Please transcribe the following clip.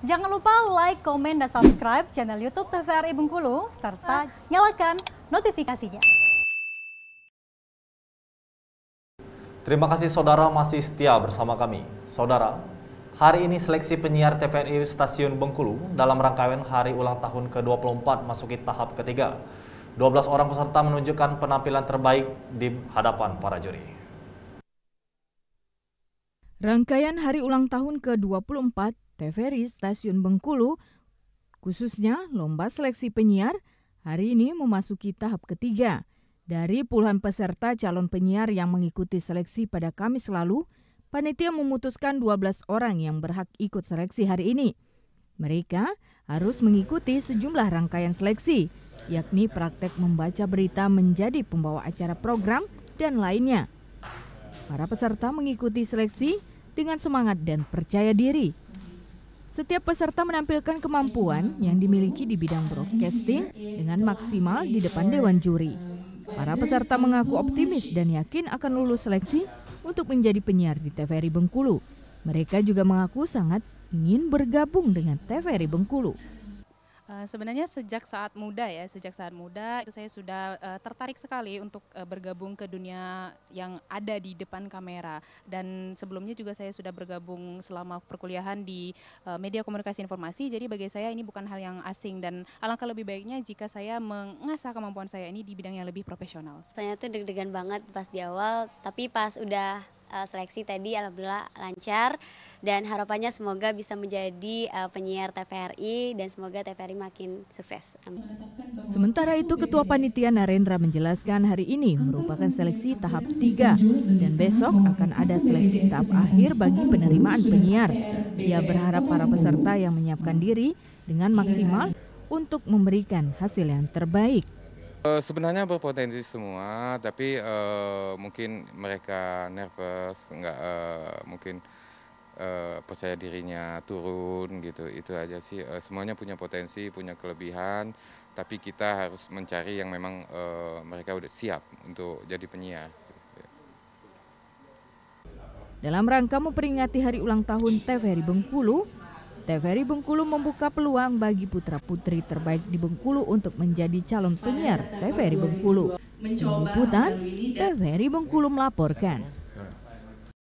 Jangan lupa like, komen, dan subscribe channel YouTube TVRI Bengkulu, serta nyalakan notifikasinya. Terima kasih saudara masih setia bersama kami. Saudara, hari ini seleksi penyiar TVRI Stasiun Bengkulu dalam rangkaian hari ulang tahun ke-24 masuki tahap ketiga. 12 orang peserta menunjukkan penampilan terbaik di hadapan para juri. Rangkaian hari ulang tahun ke-24 TVRI Stasiun Bengkulu, khususnya lomba seleksi penyiar, hari ini memasuki tahap ketiga. Dari puluhan peserta calon penyiar yang mengikuti seleksi pada Kamis lalu, panitia memutuskan 12 orang yang berhak ikut seleksi hari ini. Mereka harus mengikuti sejumlah rangkaian seleksi, yakni praktek membaca berita menjadi pembawa acara program dan lainnya. Para peserta mengikuti seleksi dengan semangat dan percaya diri setiap peserta menampilkan kemampuan yang dimiliki di bidang broadcasting dengan maksimal di depan dewan juri. Para peserta mengaku optimis dan yakin akan lulus seleksi untuk menjadi penyiar di TVRI Bengkulu. Mereka juga mengaku sangat ingin bergabung dengan TVRI Bengkulu. Eh, sebenarnya sejak saat muda ya, sejak saat muda itu saya sudah uh, tertarik sekali untuk uh, bergabung ke dunia yang ada di depan kamera dan sebelumnya juga saya sudah bergabung selama perkuliahan di uh, media komunikasi informasi. Jadi bagi saya ini bukan hal yang asing dan alangkah lebih baiknya jika saya mengasah kemampuan saya ini di bidang yang lebih profesional. Saya tuh deg-degan banget pas di awal, tapi pas udah uh, seleksi tadi alhamdulillah lancar dan harapannya semoga bisa menjadi uh, penyiar TVRI dan semoga TVRI makin sukses. Amin. Sementara itu Ketua Panitia Narendra menjelaskan hari ini merupakan seleksi tahap 3 dan besok akan ada seleksi tahap akhir bagi penerimaan penyiar. Ia berharap para peserta yang menyiapkan diri dengan maksimal untuk memberikan hasil yang terbaik. Eh, sebenarnya berpotensi semua, tapi uh, mungkin mereka nervous, nggak uh, mungkin uh, percaya dirinya turun gitu. Itu aja sih. Uh, semuanya punya potensi, punya kelebihan, tapi kita harus mencari yang memang uh, mereka udah siap untuk jadi penyiar. Dalam rangka memperingati hari ulang tahun TVRI Bengkulu, TVRI Bengkulu membuka peluang bagi putra-putri terbaik di Bengkulu untuk menjadi calon penyiar TVRI Bengkulu. Mencoba Liputan, TVRI Bengkulu melaporkan.